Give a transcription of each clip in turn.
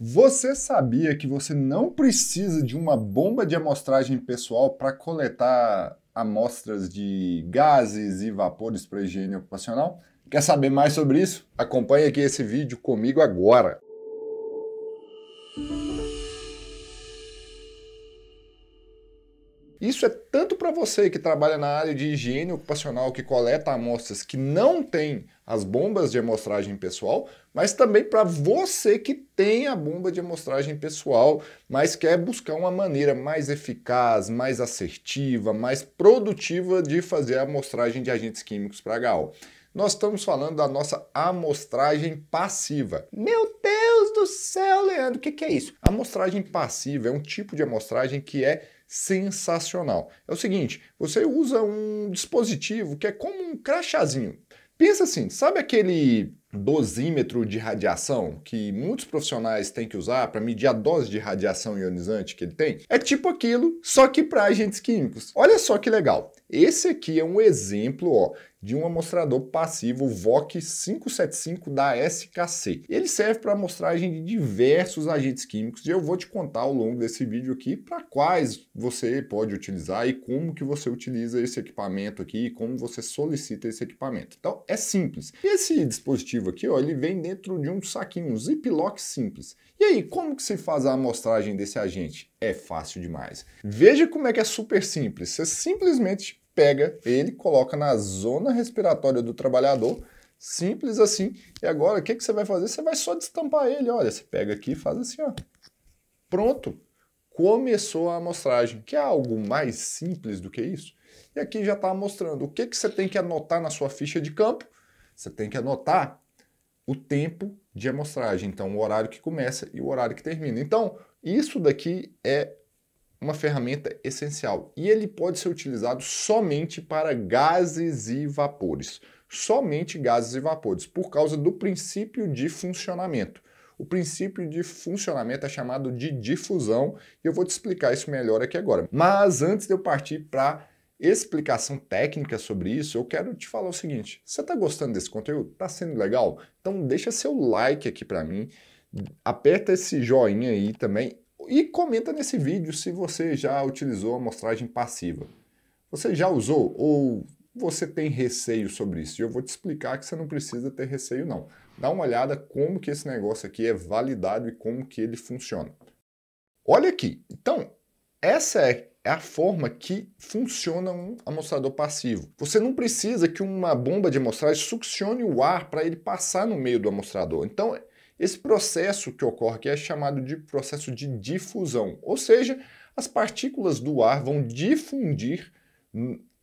Você sabia que você não precisa de uma bomba de amostragem pessoal para coletar amostras de gases e vapores para higiene ocupacional? Quer saber mais sobre isso? Acompanhe aqui esse vídeo comigo agora. Isso é tanto para você que trabalha na área de higiene ocupacional, que coleta amostras que não tem as bombas de amostragem pessoal, mas também para você que tem a bomba de amostragem pessoal, mas quer buscar uma maneira mais eficaz, mais assertiva, mais produtiva de fazer a amostragem de agentes químicos para HO. Nós estamos falando da nossa amostragem passiva. Meu Deus do céu, Leandro, o que, que é isso? A amostragem passiva é um tipo de amostragem que é sensacional. É o seguinte, você usa um dispositivo que é como um crachazinho. Pensa assim, sabe aquele dosímetro de radiação que muitos profissionais têm que usar para medir a dose de radiação ionizante que ele tem? É tipo aquilo, só que para agentes químicos. Olha só que legal. Esse aqui é um exemplo ó, de um amostrador passivo VOC 575 da SKC. Ele serve para amostragem de diversos agentes químicos e eu vou te contar ao longo desse vídeo aqui para quais você pode utilizar e como que você utiliza esse equipamento aqui e como você solicita esse equipamento. Então é simples. Esse dispositivo aqui, ó, ele vem dentro de um saquinho, um ziplock simples. E aí, como que se faz a amostragem desse agente? É fácil demais. Veja como é que é super simples. Você simplesmente pega ele, coloca na zona respiratória do trabalhador, simples assim. E agora o que, que você vai fazer? Você vai só destampar ele, olha, você pega aqui e faz assim, ó. Pronto, começou a amostragem, que é algo mais simples do que isso. E aqui já está mostrando o que, que você tem que anotar na sua ficha de campo. Você tem que anotar o tempo de amostragem, então o horário que começa e o horário que termina. Então, isso daqui é uma ferramenta essencial e ele pode ser utilizado somente para gases e vapores. Somente gases e vapores, por causa do princípio de funcionamento. O princípio de funcionamento é chamado de difusão e eu vou te explicar isso melhor aqui agora. Mas antes de eu partir para explicação técnica sobre isso, eu quero te falar o seguinte: você está gostando desse conteúdo? Está sendo legal? Então deixa seu like aqui para mim, aperta esse joinha aí também e comenta nesse vídeo se você já utilizou a amostragem passiva. Você já usou ou você tem receio sobre isso? E eu vou te explicar que você não precisa ter receio não. Dá uma olhada como que esse negócio aqui é validado e como que ele funciona. Olha aqui. Então, essa é, é a forma que funciona um amostrador passivo. Você não precisa que uma bomba de amostragem succione o ar para ele passar no meio do amostrador. Então, esse processo que ocorre aqui é chamado de processo de difusão, ou seja, as partículas do ar vão difundir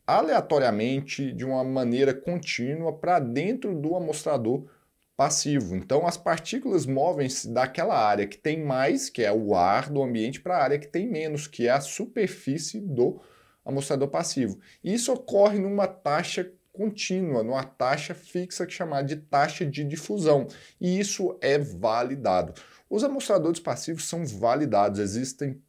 aleatoriamente de uma maneira contínua para dentro do amostrador passivo. Então as partículas movem-se daquela área que tem mais, que é o ar do ambiente, para a área que tem menos, que é a superfície do amostrador passivo. E isso ocorre numa taxa contínua, numa taxa fixa que é chamada de taxa de difusão. E isso é validado. Os amostradores passivos são validados, existem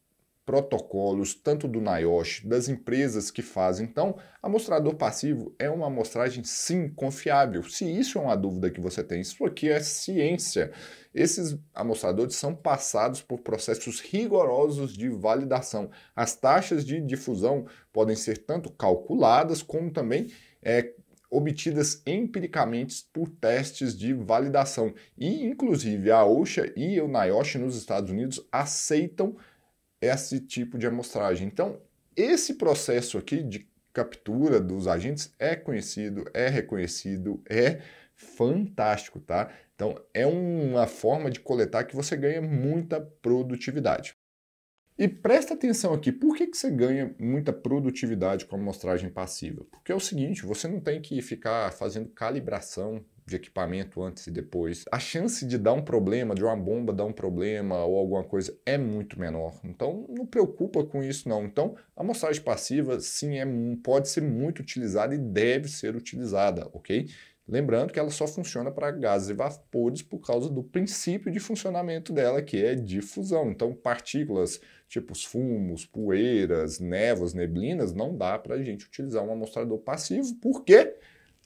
protocolos, tanto do NIOSH, das empresas que fazem. Então, amostrador passivo é uma amostragem, sim, confiável. Se isso é uma dúvida que você tem, isso aqui é ciência. Esses amostradores são passados por processos rigorosos de validação. As taxas de difusão podem ser tanto calculadas como também é, obtidas empiricamente por testes de validação. E, inclusive, a OSHA e o NIOSH nos Estados Unidos aceitam esse tipo de amostragem. Então, esse processo aqui de captura dos agentes é conhecido, é reconhecido, é fantástico, tá? Então, é uma forma de coletar que você ganha muita produtividade. E presta atenção aqui, por que, que você ganha muita produtividade com a amostragem passiva? Porque é o seguinte, você não tem que ficar fazendo calibração de equipamento antes e depois. A chance de dar um problema, de uma bomba dar um problema ou alguma coisa é muito menor. Então não preocupa com isso não. Então a amostragem passiva sim é, pode ser muito utilizada e deve ser utilizada, ok? Lembrando que ela só funciona para gases e vapores por causa do princípio de funcionamento dela, que é difusão. Então, partículas tipo fumos, poeiras, névoas, neblinas, não dá para a gente utilizar um amostrador passivo. Por quê?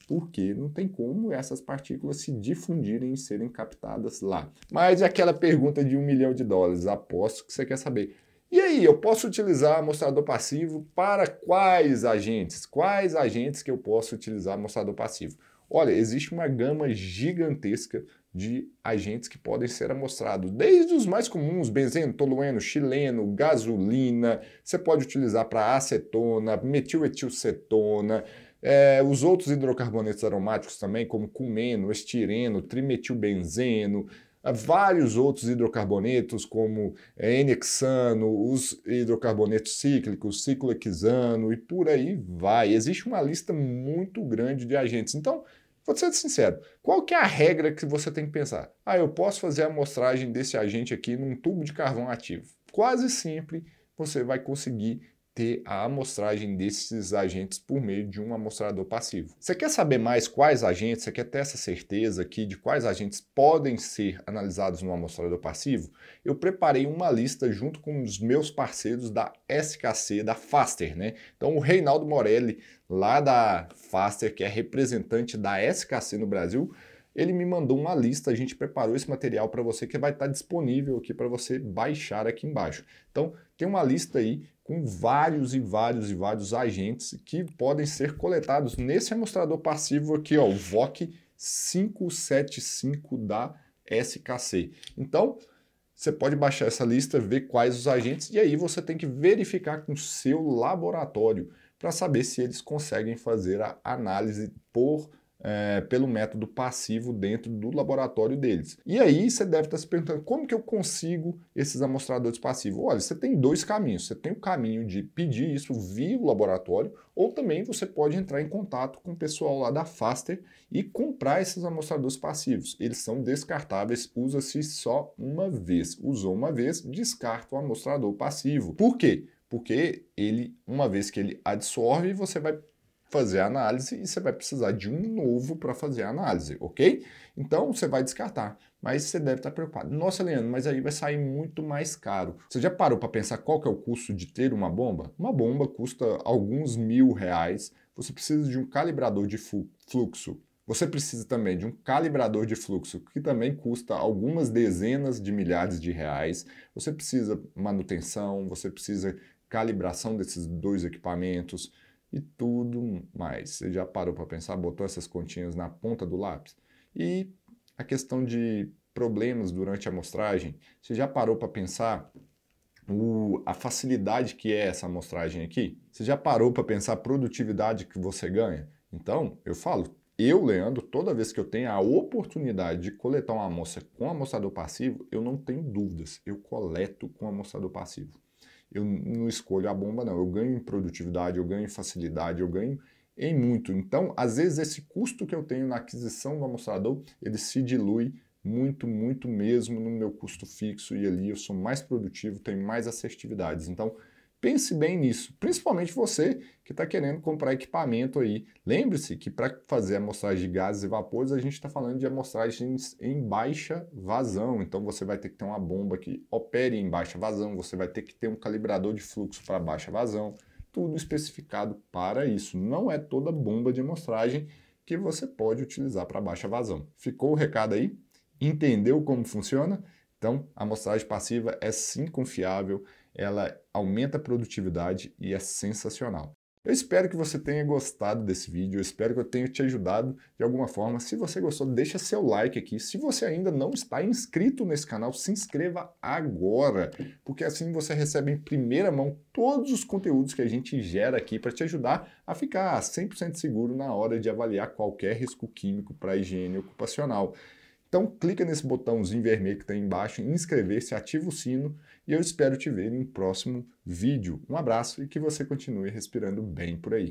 Porque não tem como essas partículas se difundirem e serem captadas lá. Mas é aquela pergunta de um milhão de dólares, aposto que você quer saber. E aí, eu posso utilizar amostrador passivo para quais agentes? Quais agentes que eu posso utilizar amostrador passivo? Olha, existe uma gama gigantesca de agentes que podem ser amostrados, desde os mais comuns, benzeno, tolueno, chileno, gasolina, você pode utilizar para acetona, metiletilcetona, é, eh, os outros hidrocarbonetos aromáticos também, como cumeno, estireno, trimetilbenzeno, vários outros hidrocarbonetos, como enexano, é, os hidrocarbonetos cíclicos, cicloexano e por aí vai. Existe uma lista muito grande de agentes. Então, vou ser sincero, qual que é a regra que você tem que pensar? Ah, eu posso fazer a amostragem desse agente aqui num tubo de carvão ativo. Quase sempre você vai conseguir ter a amostragem desses agentes por meio de um amostrador passivo. Você quer saber mais quais agentes, você quer ter essa certeza aqui de quais agentes podem ser analisados no amostrador passivo? Eu preparei uma lista junto com os meus parceiros da SKC, da Faster, né? Então o Reinaldo Morelli, lá da Faster, que é representante da SKC no Brasil, ele me mandou uma lista, a gente preparou esse material para você que vai estar tá disponível aqui para você baixar aqui embaixo. Então, tem uma lista aí com vários e vários e vários agentes que podem ser coletados nesse amostrador passivo aqui, ó, o VOC 575 da SKC. Então, você pode baixar essa lista, ver quais os agentes e aí você tem que verificar com o seu laboratório para saber se eles conseguem fazer a análise por é, pelo método passivo dentro do laboratório deles. E aí você deve estar se perguntando como que eu consigo esses amostradores passivos? Olha, você tem dois caminhos. Você tem o caminho de pedir isso via o laboratório, ou também você pode entrar em contato com o pessoal lá da Faster e comprar esses amostradores passivos. Eles são descartáveis, usa-se só uma vez. Usou uma vez, descarta o amostrador passivo. Por quê? Porque ele, uma vez que ele absorve, você vai fazer a análise e você vai precisar de um novo para fazer a análise, ok? Então você vai descartar. Mas você deve estar tá preocupado. Nossa, Leandro, mas aí vai sair muito mais caro. Você já parou para pensar qual que é o custo de ter uma bomba? Uma bomba custa alguns mil reais. Você precisa de um calibrador de fluxo. Você precisa também de um calibrador de fluxo, que também custa algumas dezenas de milhares de reais. Você precisa manutenção, você precisa calibração desses dois equipamentos e tudo mais. Você já parou para pensar, botou essas continhas na ponta do lápis? E a questão de problemas durante a amostragem, você já parou para pensar o, a facilidade que é essa amostragem aqui? Você já parou para pensar a produtividade que você ganha? Então, eu falo, eu, Leandro, toda vez que eu tenho a oportunidade de coletar uma amostra com amostrador passivo, eu não tenho dúvidas, eu coleto com amostrador passivo eu não escolho a bomba, não. Eu ganho em produtividade, eu ganho em facilidade, eu ganho em muito. Então, às vezes, esse custo que eu tenho na aquisição do amostrador, ele se dilui muito, muito mesmo no meu custo fixo e ali eu sou mais produtivo, tenho mais assertividades. Então, Pense bem nisso, principalmente você que está querendo comprar equipamento aí. Lembre-se que para fazer amostragem de gases e vapores, a gente está falando de amostragens em baixa vazão. Então você vai ter que ter uma bomba que opere em baixa vazão, você vai ter que ter um calibrador de fluxo para baixa vazão, tudo especificado para isso. Não é toda bomba de amostragem que você pode utilizar para baixa vazão. Ficou o recado aí? Entendeu como funciona? Então, a amostragem passiva é sim confiável, ela aumenta a produtividade e é sensacional. Eu espero que você tenha gostado desse vídeo, eu espero que eu tenha te ajudado de alguma forma. Se você gostou, deixa seu like aqui. Se você ainda não está inscrito nesse canal, se inscreva agora, porque assim você recebe em primeira mão todos os conteúdos que a gente gera aqui para te ajudar a ficar 100% seguro na hora de avaliar qualquer risco químico para higiene ocupacional. Então clica nesse botãozinho vermelho que tem embaixo, inscrever-se, ativa o sino e eu espero te ver em um próximo vídeo. Um abraço e que você continue respirando bem por aí.